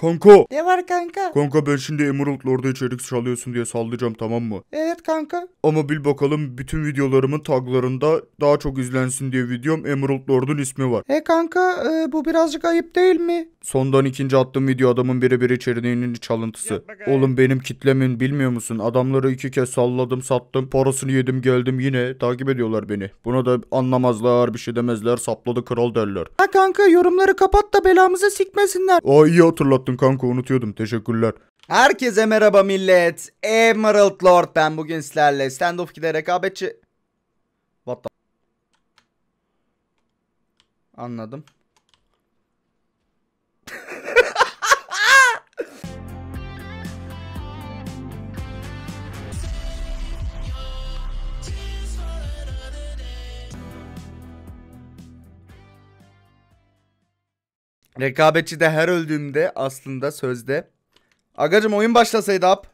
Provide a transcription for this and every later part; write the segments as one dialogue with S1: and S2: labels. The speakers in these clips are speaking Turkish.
S1: Kanka. Ne var kanka? Kanka ben şimdi Emerald Lord'a içerik çalıyorsun diye sallayacağım tamam mı?
S2: Evet kanka.
S1: Ama bil bakalım bütün videolarımın taglarında daha çok izlensin diye videom Emerald Lord'un ismi var.
S2: E kanka e, bu birazcık ayıp değil mi?
S1: Sondan ikinci attığım video adamın birebir içeriğinin çalıntısı. Oğlum benim kitlemin bilmiyor musun? Adamları iki kez salladım sattım parasını yedim geldim yine takip ediyorlar beni. Buna da anlamazlar bir şey demezler sapladı kral derler. Ha kanka yorumları kapat da belamızı sikmesinler. Aa iyi hatırlattın yaptın kanka unutuyordum. Teşekkürler.
S2: Herkese merhaba millet. Emerald Lord ben bugün sizlerle. Standoff 2'de rekabetçi... What the... Anladım. Rekabetçi de her öldüğümde aslında sözde. Agacım oyun başlasaydı ap.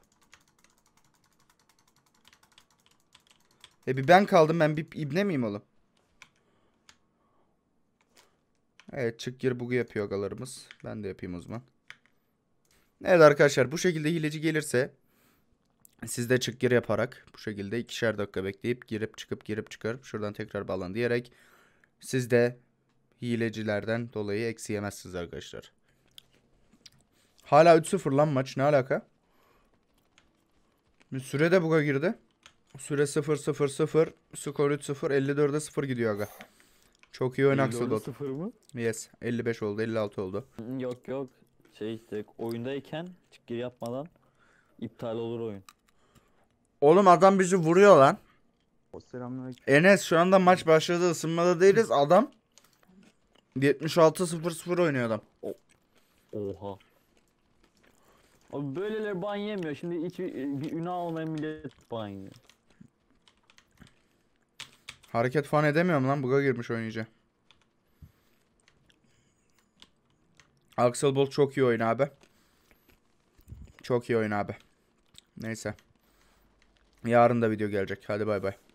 S2: E bir ben kaldım ben bir ibne miyim oğlum? Evet çık gir bugu yapıyor agalarımız. Ben de yapayım o zaman. Evet arkadaşlar bu şekilde hileci gelirse siz de çık gir yaparak bu şekilde ikişer dakika bekleyip girip çıkıp girip çıkarıp şuradan tekrar bağlan diyerek siz de hilecilerden dolayı eksi yemezsiniz arkadaşlar. Hala 3-0 lan maç. Ne alaka? Bir süre de buga girdi. Süre 0-0-0. Skor 3-0. 54'e 0 gidiyor aga. Çok iyi oynaksa Dota. 0 mı? Yes. 55 oldu. 56 oldu. Yok yok. Şey işte oyundayken çıkgir yapmadan iptal olur oyun. Oğlum adam bizi vuruyor lan. Enes şu anda maç başladı ısınmada değiliz. Adam 76-0-0 oynuyor adam. Oha. Abi böyleler ban yemiyor. Şimdi hiç bir, bir ünal olmayan millet ban yiyor. Hareket falan edemiyorum lan. Bug'a girmiş oynayacağım. Axel Bolt çok iyi oyun abi. Çok iyi oyun abi. Neyse. Yarın da video gelecek. Hadi bay bay.